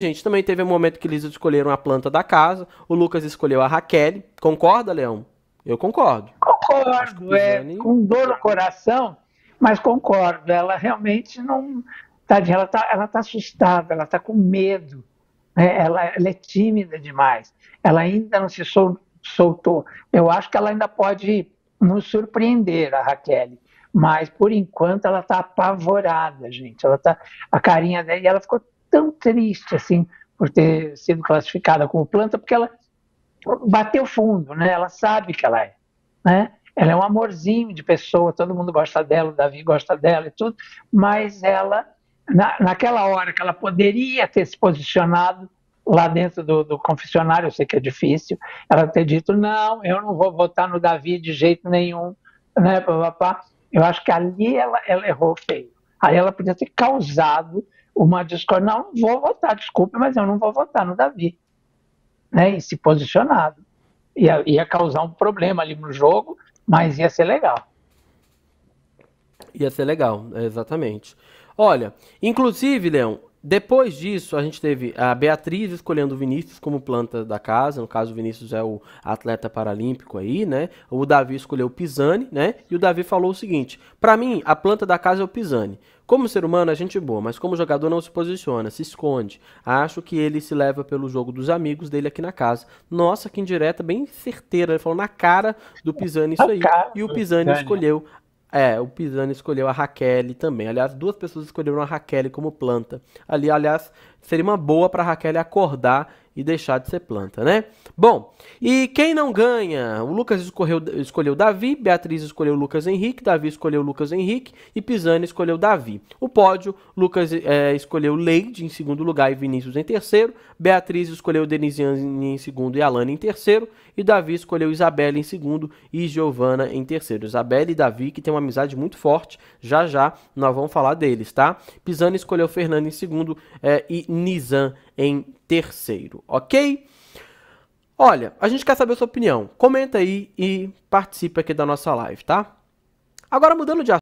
gente, também teve um momento que eles escolheram a planta da casa, o Lucas escolheu a Raquel. Concorda, Leão? Eu concordo. Concordo, é Jane... com dor no coração, mas concordo. Ela realmente não. Tadinha, ela está ela tá assustada, ela está com medo. Né, ela, ela, é tímida demais. Ela ainda não se sol, soltou. Eu acho que ela ainda pode nos surpreender, a Raquel. Mas, por enquanto, ela está apavorada, gente. Ela tá, a carinha dela, e ela ficou tão triste assim por ter sido classificada como planta, porque ela bateu fundo, né? Ela sabe que ela é, né? Ela é um amorzinho de pessoa, todo mundo gosta dela, o Davi gosta dela e tudo, mas ela, na, naquela hora que ela poderia ter se posicionado lá dentro do, do confessionário, eu sei que é difícil, ela ter dito, não, eu não vou votar no Davi de jeito nenhum, né, papá, eu acho que ali ela, ela errou feio. Aí ela podia ter causado uma discórdia. Não, não vou votar, desculpe, mas eu não vou votar no Davi. Né? E se posicionado. Ia, ia causar um problema ali no jogo, mas ia ser legal. Ia ser legal, é, exatamente. Olha, inclusive, Leão, depois disso, a gente teve a Beatriz escolhendo o Vinícius como planta da casa. No caso, o Vinícius é o atleta paralímpico aí, né? O Davi escolheu o Pisani, né? E o Davi falou o seguinte: para mim, a planta da casa é o Pisani. Como ser humano, a é gente boa, mas como jogador não se posiciona, se esconde. Acho que ele se leva pelo jogo dos amigos dele aqui na casa. Nossa, que indireta, bem certeira. Ele falou na cara do Pisani isso aí. E o Pisani escolheu é, o Pisani escolheu a Raquel também. Aliás, duas pessoas escolheram a Raquel como planta. Ali, aliás, seria uma boa para Raquel acordar e deixar de ser planta, né? Bom, e quem não ganha? O Lucas escolheu, escolheu Davi, Beatriz escolheu Lucas Henrique, Davi escolheu Lucas Henrique e Pisani escolheu Davi. O pódio, Lucas é, escolheu Leide em segundo lugar e Vinícius em terceiro, Beatriz escolheu Denisiane em segundo e Alana em terceiro, e Davi escolheu Isabelle em segundo e Giovana em terceiro. Isabelle e Davi, que tem uma amizade muito forte, já já nós vamos falar deles, tá? Pisani escolheu Fernando em segundo é, e Nizam em terceiro, ok? Olha, a gente quer saber a sua opinião. Comenta aí e participe aqui da nossa live, tá? Agora mudando de assunto.